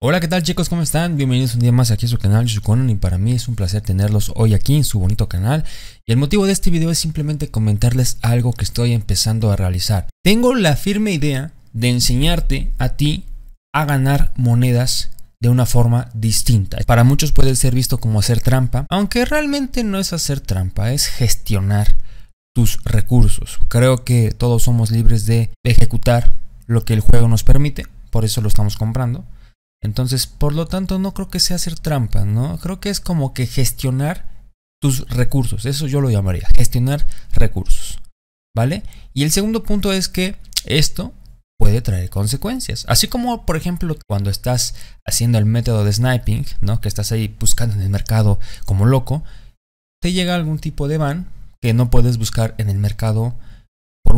Hola, ¿qué tal chicos? ¿Cómo están? Bienvenidos un día más aquí a su canal, yo Conan, y para mí es un placer tenerlos hoy aquí en su bonito canal. Y el motivo de este video es simplemente comentarles algo que estoy empezando a realizar. Tengo la firme idea de enseñarte a ti a ganar monedas de una forma distinta. Para muchos puede ser visto como hacer trampa, aunque realmente no es hacer trampa, es gestionar tus recursos. Creo que todos somos libres de ejecutar lo que el juego nos permite, por eso lo estamos comprando entonces, por lo tanto, no creo que sea hacer trampa, ¿no? Creo que es como que gestionar tus recursos, eso yo lo llamaría, gestionar recursos, ¿vale? Y el segundo punto es que esto puede traer consecuencias, así como por ejemplo cuando estás haciendo el método de sniping, ¿no? Que estás ahí buscando en el mercado como loco, te llega algún tipo de ban que no puedes buscar en el mercado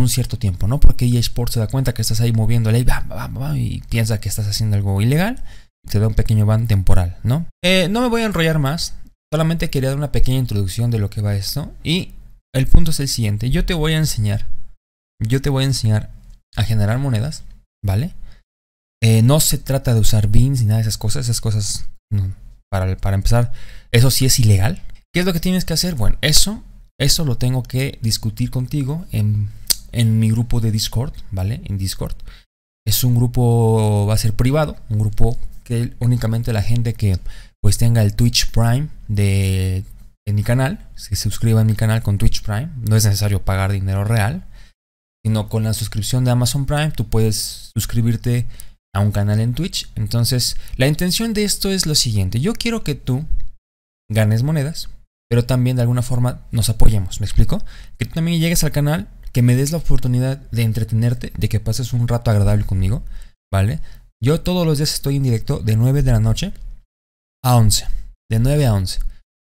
un cierto tiempo, ¿no? Porque EA Sports se da cuenta que estás ahí moviéndole y, y piensa que estás haciendo algo ilegal. Te da un pequeño ban temporal, ¿no? Eh, no me voy a enrollar más. Solamente quería dar una pequeña introducción de lo que va esto. Y el punto es el siguiente. Yo te voy a enseñar. Yo te voy a enseñar a generar monedas, ¿vale? Eh, no se trata de usar bins ni nada de esas cosas. Esas cosas, para, para empezar, eso sí es ilegal. ¿Qué es lo que tienes que hacer? Bueno, eso, eso lo tengo que discutir contigo en en mi grupo de Discord, ¿vale? En Discord. Es un grupo, va a ser privado, un grupo que únicamente la gente que pues tenga el Twitch Prime de, mi canal, se suscriba a mi canal con Twitch Prime, no es necesario pagar dinero real, sino con la suscripción de Amazon Prime tú puedes suscribirte a un canal en Twitch. Entonces, la intención de esto es lo siguiente, yo quiero que tú ganes monedas, pero también de alguna forma nos apoyemos, ¿me explico? Que tú también llegues al canal que me des la oportunidad de entretenerte, de que pases un rato agradable conmigo, ¿vale? Yo todos los días estoy en directo de 9 de la noche a 11, de 9 a 11.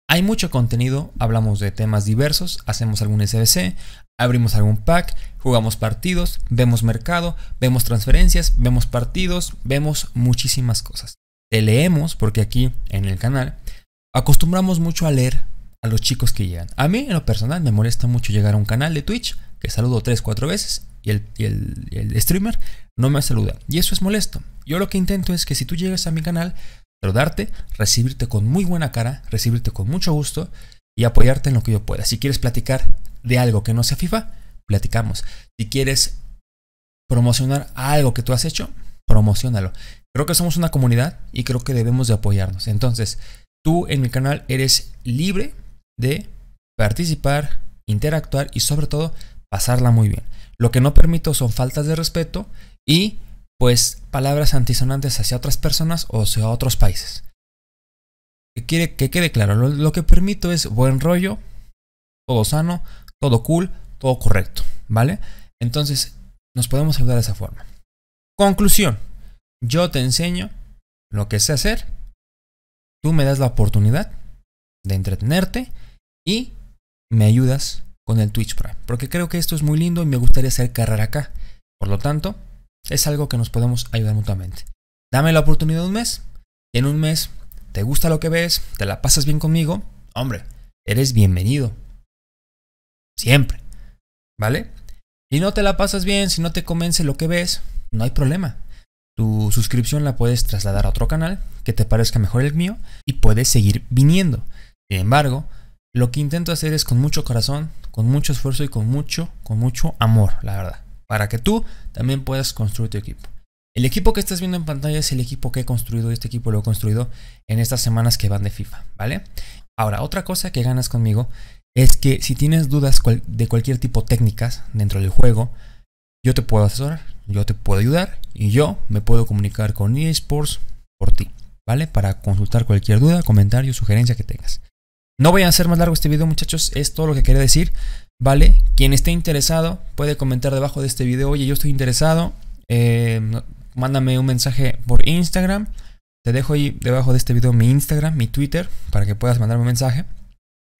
Hay mucho contenido, hablamos de temas diversos, hacemos algún SBC, abrimos algún pack, jugamos partidos, vemos mercado, vemos transferencias, vemos partidos, vemos muchísimas cosas. Te leemos, porque aquí en el canal acostumbramos mucho a leer a los chicos que llegan. A mí en lo personal me molesta mucho llegar a un canal de Twitch que saludo 3, 4 veces y el, el streamer no me saluda. Y eso es molesto. Yo lo que intento es que si tú llegas a mi canal, saludarte, recibirte con muy buena cara, recibirte con mucho gusto y apoyarte en lo que yo pueda. Si quieres platicar de algo que no sea FIFA, platicamos. Si quieres promocionar algo que tú has hecho, promocionalo. Creo que somos una comunidad y creo que debemos de apoyarnos. Entonces, tú en mi canal eres libre de participar, interactuar y sobre todo pasarla muy bien. Lo que no permito son faltas de respeto y pues palabras antisonantes hacia otras personas o hacia otros países. Que, quiere, que quede claro, lo, lo que permito es buen rollo, todo sano, todo cool, todo correcto, ¿vale? Entonces, nos podemos ayudar de esa forma. Conclusión, yo te enseño lo que sé hacer, tú me das la oportunidad de entretenerte y me ayudas con el Twitch Prime, porque creo que esto es muy lindo y me gustaría hacer carrera acá. Por lo tanto, es algo que nos podemos ayudar mutuamente. Dame la oportunidad de un mes en un mes te gusta lo que ves, te la pasas bien conmigo, hombre, eres bienvenido. Siempre. ¿Vale? Y no te la pasas bien, si no te convence lo que ves, no hay problema. Tu suscripción la puedes trasladar a otro canal que te parezca mejor el mío y puedes seguir viniendo. Sin embargo, lo que intento hacer es con mucho corazón con mucho esfuerzo y con mucho, con mucho amor, la verdad, para que tú también puedas construir tu equipo. El equipo que estás viendo en pantalla es el equipo que he construido este equipo lo he construido en estas semanas que van de FIFA, ¿vale? Ahora, otra cosa que ganas conmigo es que si tienes dudas de cualquier tipo técnicas dentro del juego, yo te puedo asesorar, yo te puedo ayudar y yo me puedo comunicar con eSports por ti, ¿vale? Para consultar cualquier duda, comentario, sugerencia que tengas. No voy a hacer más largo este video, muchachos. Es todo lo que quería decir. ¿Vale? Quien esté interesado puede comentar debajo de este video. Oye, yo estoy interesado. Eh, mándame un mensaje por Instagram. Te dejo ahí debajo de este video mi Instagram, mi Twitter, para que puedas mandarme un mensaje.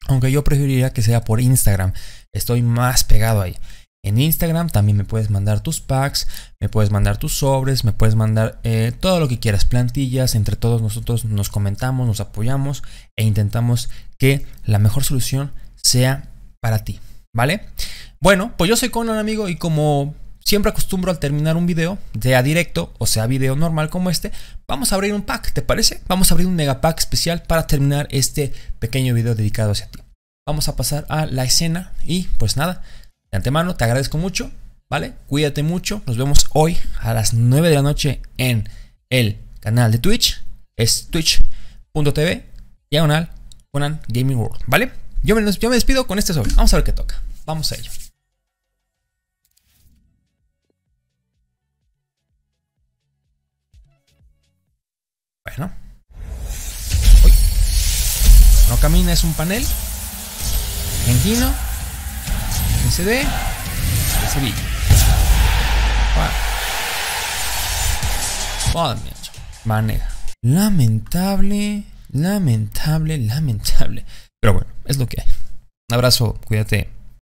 Aunque yo preferiría que sea por Instagram. Estoy más pegado ahí. En Instagram también me puedes mandar tus packs, me puedes mandar tus sobres, me puedes mandar eh, todo lo que quieras, plantillas, entre todos nosotros nos comentamos, nos apoyamos e intentamos que la mejor solución sea para ti, ¿vale? Bueno, pues yo soy Conan amigo y como siempre acostumbro al terminar un video, sea directo o sea video normal como este, vamos a abrir un pack, ¿te parece? Vamos a abrir un mega pack especial para terminar este pequeño video dedicado hacia ti. Vamos a pasar a la escena y pues nada, de antemano, te agradezco mucho, ¿vale? Cuídate mucho. Nos vemos hoy a las 9 de la noche en el canal de Twitch. Es twitch.tv diagonal Conan Gaming World, ¿vale? Yo me, despido con este sobre. Vamos a ver qué toca. Vamos a ello. Bueno. No camina, es un panel. Argentino. CD de, Sevilla. manera. Lamentable, lamentable, lamentable. Pero bueno, es lo que hay. Un abrazo, cuídate.